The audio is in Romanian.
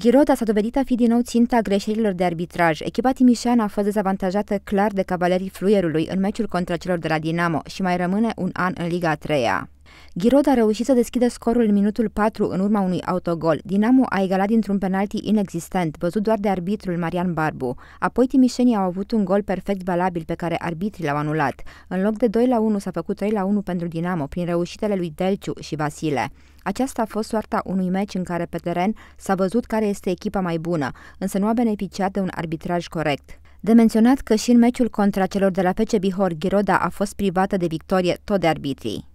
Ghiroda s-a dovedit a fi din nou ținta greșelilor de arbitraj. Echipa Timișoara a fost dezavantajată clar de cavalerii fluierului în meciul contra celor de la Dinamo și mai rămâne un an în Liga 3 -a. Ghirod a reușit să deschidă scorul în minutul 4 în urma unui autogol. Dinamo a egalat dintr-un penalti inexistent, văzut doar de arbitrul Marian Barbu. Apoi timișenii au avut un gol perfect valabil pe care arbitrii l-au anulat. În loc de 2 la 1 s-a făcut 3 la 1 pentru Dinamo prin reușitele lui Delciu și Vasile. Aceasta a fost soarta unui meci în care pe teren s-a văzut care este echipa mai bună, însă nu a beneficiat de un arbitraj corect. De menționat că și în meciul contra celor de la FC Bihor, Ghiroda a fost privată de victorie tot de arbitrii.